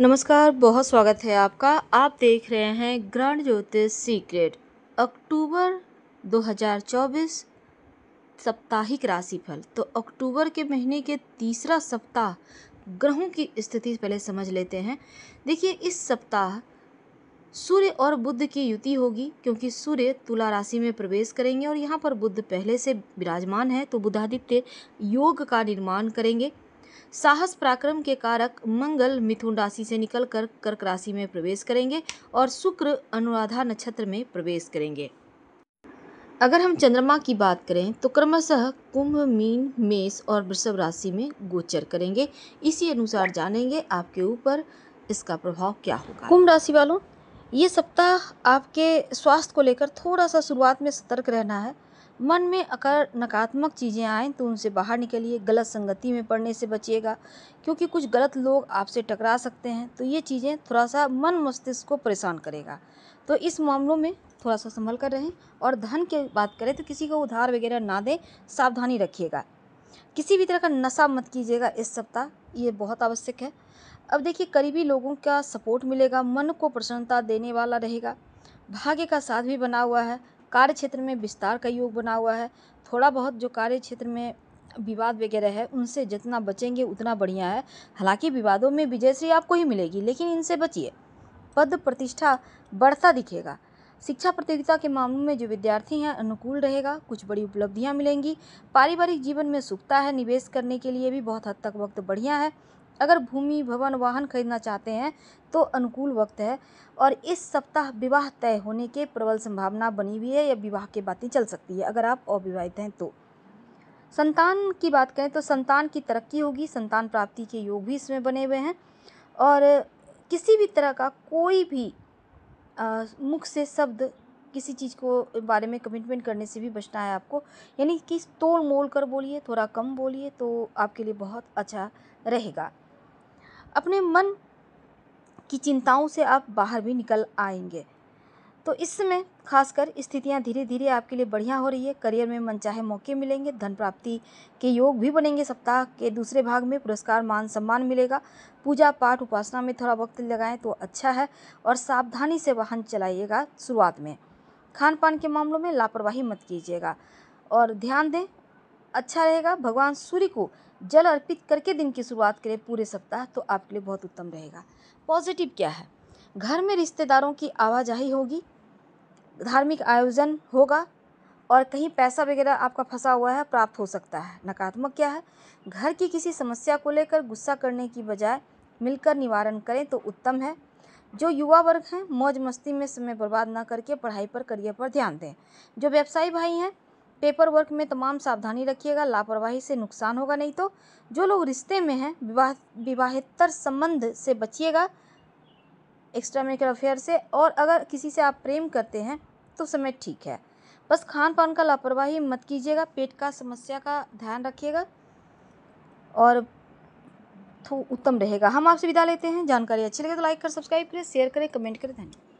नमस्कार बहुत स्वागत है आपका आप देख रहे हैं ग्रांड ज्योतिष सीक्रेट अक्टूबर 2024 साप्ताहिक राशिफल तो अक्टूबर के महीने के तीसरा सप्ताह ग्रहों की स्थिति पहले समझ लेते हैं देखिए इस सप्ताह सूर्य और बुद्ध की युति होगी क्योंकि सूर्य तुला राशि में प्रवेश करेंगे और यहाँ पर बुद्ध पहले से विराजमान है तो बुधादित्य योग का निर्माण करेंगे साहस पराक्रम के कारक मंगल मिथुन राशि से निकलकर कर्क राशि में प्रवेश करेंगे और शुक्र अनुराधा नक्षत्र में प्रवेश करेंगे अगर हम चंद्रमा की बात करें तो क्रमशः कुंभ मीन मेष और वृषभ राशि में गोचर करेंगे इसी अनुसार जानेंगे आपके ऊपर इसका प्रभाव क्या होगा कुंभ राशि वालों ये सप्ताह आपके स्वास्थ्य को लेकर थोड़ा सा शुरुआत में सतर्क रहना है मन में अगर नकारात्मक चीज़ें आएँ तो उनसे बाहर निकलिए गलत संगति में पड़ने से बचिएगा क्योंकि कुछ गलत लोग आपसे टकरा सकते हैं तो ये चीज़ें थोड़ा सा मन मस्तिष्क को परेशान करेगा तो इस मामलों में थोड़ा सा संभल कर रहें और धन की बात करें तो किसी को उधार वगैरह ना दें सावधानी रखिएगा किसी भी तरह का नशा मत कीजिएगा इस सप्ताह ये बहुत आवश्यक है अब देखिए करीबी लोगों का सपोर्ट मिलेगा मन को प्रसन्नता देने वाला रहेगा भाग्य का साथ भी बना हुआ है कार्य क्षेत्र में विस्तार का योग बना हुआ है थोड़ा बहुत जो कार्य क्षेत्र में विवाद वगैरह है उनसे जितना बचेंगे उतना बढ़िया है हालांकि विवादों में विजयश्री आपको ही मिलेगी लेकिन इनसे बचिए पद प्रतिष्ठा बढ़ता दिखेगा शिक्षा प्रतियोगिता के मामलों में जो विद्यार्थी हैं अनुकूल रहेगा कुछ बड़ी उपलब्धियां मिलेंगी पारिवारिक जीवन में सुखता है निवेश करने के लिए भी बहुत हद तक वक्त बढ़िया है अगर भूमि भवन वाहन खरीदना चाहते हैं तो अनुकूल वक्त है और इस सप्ताह विवाह तय होने के प्रबल संभावना बनी हुई है या विवाह की बातें चल सकती है अगर आप अविवाहित हैं तो संतान की बात करें तो संतान की तरक्की होगी संतान प्राप्ति के योग भी इसमें बने हुए हैं और किसी भी तरह का कोई भी आ, मुख से शब्द किसी चीज़ को बारे में कमिटमेंट करने से भी बचना है आपको यानी कि तोड़ मोड़ कर बोलिए थोड़ा कम बोलिए तो आपके लिए बहुत अच्छा रहेगा अपने मन की चिंताओं से आप बाहर भी निकल आएंगे तो इस समय खासकर स्थितियां धीरे धीरे आपके लिए बढ़िया हो रही है करियर में मनचाहे मौके मिलेंगे धन प्राप्ति के योग भी बनेंगे सप्ताह के दूसरे भाग में पुरस्कार मान सम्मान मिलेगा पूजा पाठ उपासना में थोड़ा वक्त लगाएं तो अच्छा है और सावधानी से वाहन चलाइएगा शुरुआत में खान पान के मामलों में लापरवाही मत कीजिएगा और ध्यान दें अच्छा रहेगा भगवान सूर्य को जल अर्पित करके दिन की शुरुआत करें पूरे सप्ताह तो आपके लिए बहुत उत्तम रहेगा पॉजिटिव क्या है घर में रिश्तेदारों की आवाजाही होगी धार्मिक आयोजन होगा और कहीं पैसा वगैरह आपका फंसा हुआ है प्राप्त हो सकता है नकारात्मक क्या है घर की किसी समस्या को लेकर गुस्सा करने की बजाय मिलकर निवारण करें तो उत्तम है जो युवा वर्ग हैं मौज मस्ती में समय बर्बाद ना करके पढ़ाई पर करियर पर ध्यान दें जो व्यवसायी भाई हैं पेपर वर्क में तमाम सावधानी रखिएगा लापरवाही से नुकसान होगा नहीं तो जो लोग रिश्ते में हैं विवाह विवाहेतर संबंध से बचिएगा एक्स्ट्रा मेरिकल अफेयर से और अगर किसी से आप प्रेम करते हैं तो समय ठीक है बस खान पान का लापरवाही मत कीजिएगा पेट का समस्या का ध्यान रखिएगा और तो उत्तम रहेगा हम आपसे विदा लेते हैं जानकारी अच्छी लगे तो लाइक कर सब्सक्राइब करें शेयर करें कमेंट करें धन्यवाद